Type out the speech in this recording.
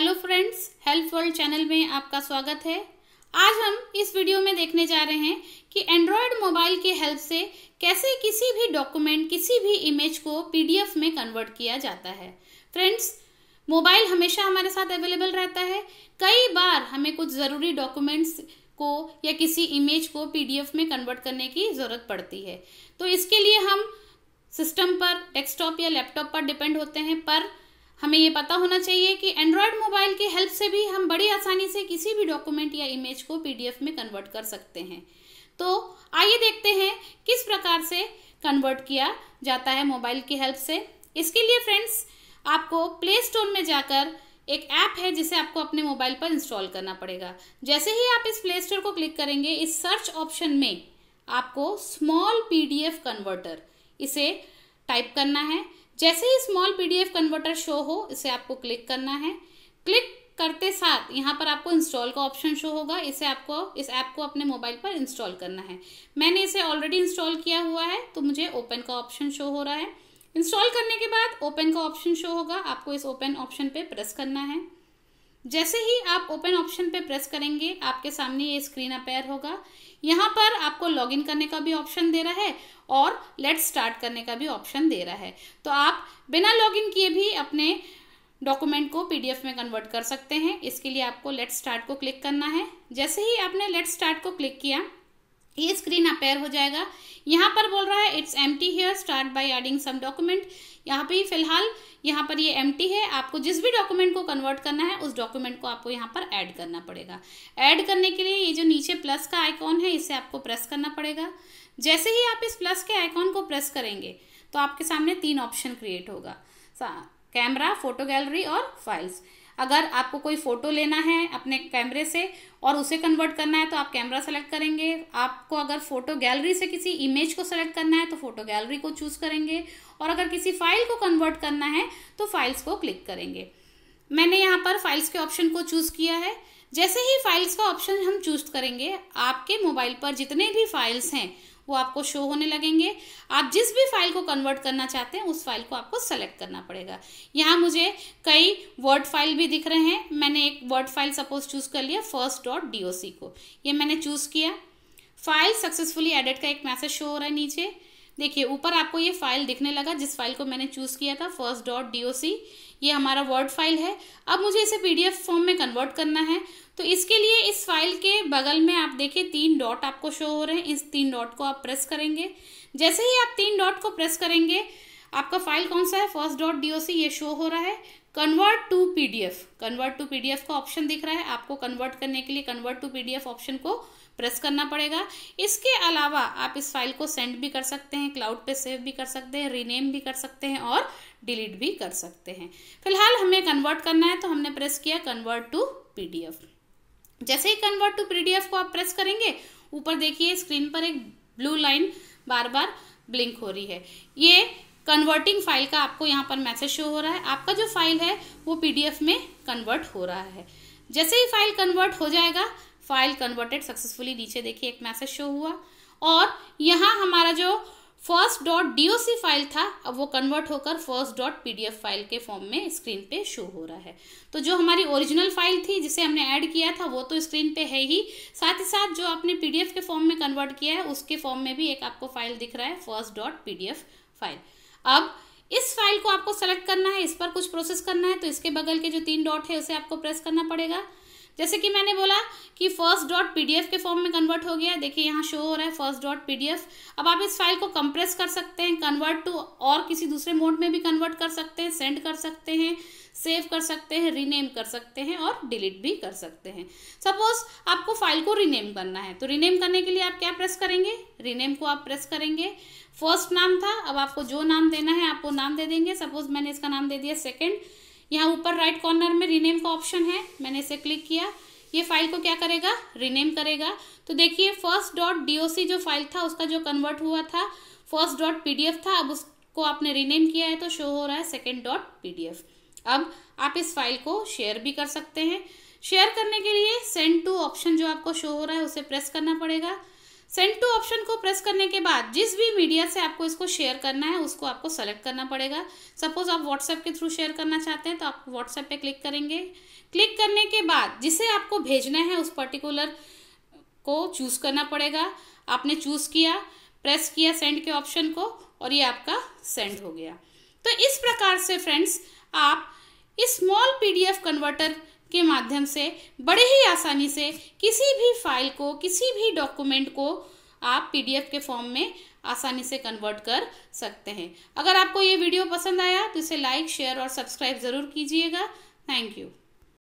hello friends health world channel में आपका स्वागत है आज हम इस वीडियो में देखने जा रहे हैं कि एंड्रॉयड मोबाइल के हेल्प से कैसे किसी भी डॉक्यूमेंट किसी भी इमेज को पीडीएफ में कन्वर्ट किया जाता है फ्रेंड्स मोबाइल हमेशा हमारे साथ अवेलेबल रहता है कई बार हमें कुछ ज़रूरी डॉक्यूमेंट्स को या किसी इमेज को पी में कन्वर्ट करने की ज़रूरत पड़ती है तो इसके लिए हम सिस्टम पर डेस्कटॉप या लैपटॉप पर डिपेंड होते हैं पर हमें ये पता होना चाहिए कि एंड्रॉयड मोबाइल की हेल्प से भी हम बड़ी आसानी से किसी भी डॉक्यूमेंट या इमेज को पीडीएफ में कन्वर्ट कर सकते हैं तो आइए देखते हैं किस प्रकार से कन्वर्ट किया जाता है मोबाइल की हेल्प से इसके लिए फ्रेंड्स आपको प्ले स्टोर में जाकर एक ऐप है जिसे आपको अपने मोबाइल पर इंस्टॉल करना पड़ेगा जैसे ही आप इस प्ले स्टोर को क्लिक करेंगे इस सर्च ऑप्शन में आपको स्मॉल पीडीएफ कन्वर्टर इसे टाइप करना है जैसे ही स्मॉल पीडीएफ कन्वर्टर शो हो इसे आपको क्लिक करना है क्लिक करते साथ यहाँ पर आपको इंस्टॉल का ऑप्शन शो होगा इसे आपको इस ऐप को अपने मोबाइल पर इंस्टॉल करना है मैंने इसे ऑलरेडी इंस्टॉल किया हुआ है तो मुझे ओपन का ऑप्शन शो हो रहा है इंस्टॉल करने के बाद ओपन का ऑप्शन शो होगा आपको इस ओपन ऑप्शन पे प्रेस करना है जैसे ही आप ओपन ऑप्शन पे प्रेस करेंगे आपके सामने ये स्क्रीन अपेयर होगा यहाँ पर आपको लॉगिन करने का भी ऑप्शन दे रहा है और लेट स्टार्ट करने का भी ऑप्शन दे रहा है तो आप बिना लॉगिन किए भी अपने डॉक्यूमेंट को पीडीएफ में कन्वर्ट कर सकते हैं इसके लिए आपको लेट स्टार्ट को क्लिक करना है जैसे ही आपने लेट स्टार्ट को क्लिक किया ये स्क्रीन अपेयर हो जाएगा यहाँ पर बोल रहा है it's empty here start by adding some document यहाँ पे फिलहाल यहाँ पर ये एम है आपको जिस भी डॉक्यूमेंट को कन्वर्ट करना है उस डॉक्यूमेंट को आपको यहाँ पर ऐड करना पड़ेगा ऐड करने के लिए ये जो नीचे प्लस का आइकॉन है इसे आपको प्रेस करना पड़ेगा जैसे ही आप इस प्लस के आइकॉन को प्रेस करेंगे तो आपके सामने तीन ऑप्शन क्रिएट होगा कैमरा फोटो गैलरी और फाइल्स अगर आपको कोई फ़ोटो लेना है अपने कैमरे से और उसे कन्वर्ट करना है तो आप कैमरा सेलेक्ट करेंगे आपको अगर फ़ोटो गैलरी से किसी इमेज को सेलेक्ट करना है तो फ़ोटो गैलरी को चूज़ करेंगे और अगर किसी फाइल को कन्वर्ट करना है तो फाइल्स को क्लिक करेंगे मैंने यहाँ पर फाइल्स के ऑप्शन को चूज़ किया है जैसे ही फाइल्स का ऑप्शन हम चूज करेंगे आपके मोबाइल पर जितने भी फाइल्स हैं वो आपको शो होने लगेंगे आप जिस भी फाइल को कन्वर्ट करना चाहते हैं उस फाइल को आपको सेलेक्ट करना पड़ेगा यहाँ मुझे कई वर्ड फाइल भी दिख रहे हैं मैंने एक वर्ड फाइल सपोज चूज़ कर लिया फर्स्ट डॉट डी को ये मैंने चूज़ किया फाइल सक्सेसफुली एडिट का एक मैसेज शो हो रहा है नीचे देखिए ऊपर आपको ये फाइल दिखने लगा जिस फाइल को मैंने चूज़ किया था first dot D O C ये हमारा वर्ड फाइल है अब मुझे इसे पी डी एफ फॉर्म में कन्वर्ट करना है तो इसके लिए इस फाइल के बगल में आप देखिए तीन डॉट आपको शो हो रहे हैं इस तीन डॉट को आप प्रेस करेंगे जैसे ही आप तीन डॉट को प्रेस करेंगे आपका फाइल कौन सा है first dot D O C ये शो हो रहा है convert to P D F convert to P D F का ऑप्शन दिख रहा है आपको कन्वर्ट करने के लिए convert to P D F option को प्रेस करना पड़ेगा इसके अलावा आप इस फाइल को सेंड भी कर सकते हैं क्लाउड पे सेव भी कर सकते हैं रीनेम भी कर सकते हैं और डिलीट भी कर सकते हैं फिलहाल हमें कन्वर्ट करना है तो हमने प्रेस किया कन्वर्ट टू पीडीएफ जैसे ही कन्वर्ट टू पीडीएफ को आप प्रेस करेंगे ऊपर देखिए स्क्रीन पर एक ब्लू लाइन बार बार ब्लिंक हो रही है ये कन्वर्टिंग फाइल का आपको यहाँ पर मैसेज शो हो रहा है आपका जो फाइल है वो पीडीएफ में कन्वर्ट हो रहा है जैसे ही फाइल कन्वर्ट हो जाएगा फाइल कन्वर्टेड सक्सेसफुली नीचे देखिए एक मैसेज शो हुआ और यहाँ हमारा जो फर्स्ट डॉट डी फाइल था अब वो कन्वर्ट होकर फर्स्ट डॉट पी फाइल के फॉर्म में स्क्रीन पे शो हो रहा है तो जो हमारी ओरिजिनल फाइल थी जिसे हमने ऐड किया था वो तो स्क्रीन पे है ही साथ ही साथ जो आपने पीडीएफ के फॉर्म में कन्वर्ट किया है उसके फॉर्म में भी एक आपको फाइल दिख रहा है फर्स्ट डॉट पी फाइल अब इस फाइल को आपको सेलेक्ट करना है इस पर कुछ प्रोसेस करना है तो इसके बगल के जो तीन डॉट है उसे आपको प्रेस करना पड़ेगा जैसे कि मैंने बोला कि फर्स्ट डॉट पी के फॉर्म में कन्वर्ट हो गया देखिए यहाँ शो हो रहा है फर्स्ट डॉट पी अब आप इस फाइल को कंप्रेस कर सकते हैं कन्वर्ट टू और किसी दूसरे मोड में भी कन्वर्ट कर सकते हैं सेंड कर सकते हैं सेव कर सकते हैं रीनेम कर सकते हैं और डिलीट भी कर सकते हैं सपोज आपको फाइल को रीनेम करना है तो रीनेम करने के लिए आप क्या प्रेस करेंगे रीनेम को आप प्रेस करेंगे फर्स्ट नाम था अब आपको जो नाम देना है आपको नाम दे देंगे सपोज मैंने इसका नाम दे दिया सेकेंड यहाँ ऊपर राइट कॉर्नर में रीनेम का ऑप्शन है मैंने इसे क्लिक किया ये फाइल को क्या करेगा रीनेम करेगा तो देखिए फर्स्ट डॉट डी जो फाइल था उसका जो कन्वर्ट हुआ था फर्स्ट डॉट पी था अब उसको आपने रीनेम किया है तो शो हो रहा है सेकेंड डॉट पी अब आप इस फाइल को शेयर भी कर सकते हैं शेयर करने के लिए सेंड टू ऑप्शन जो आपको शो हो रहा है उसे प्रेस करना पड़ेगा सेंड टू ऑप्शन को प्रेस करने के बाद जिस भी मीडिया से आपको इसको शेयर करना है उसको आपको सेलेक्ट करना पड़ेगा सपोज आप व्हाट्सएप के थ्रू शेयर करना चाहते हैं तो आप व्हाट्सएप पे क्लिक करेंगे क्लिक करने के बाद जिसे आपको भेजना है उस पर्टिकुलर को चूज़ करना पड़ेगा आपने चूज़ किया प्रेस किया सेंड के ऑप्शन को और ये आपका सेंड हो गया तो इस प्रकार से फ्रेंड्स आप इस स्मॉल पीडीएफ कन्वर्टर के माध्यम से बड़े ही आसानी से किसी भी फाइल को किसी भी डॉक्यूमेंट को आप पीडीएफ के फॉर्म में आसानी से कन्वर्ट कर सकते हैं अगर आपको ये वीडियो पसंद आया तो इसे लाइक शेयर और सब्सक्राइब ज़रूर कीजिएगा थैंक यू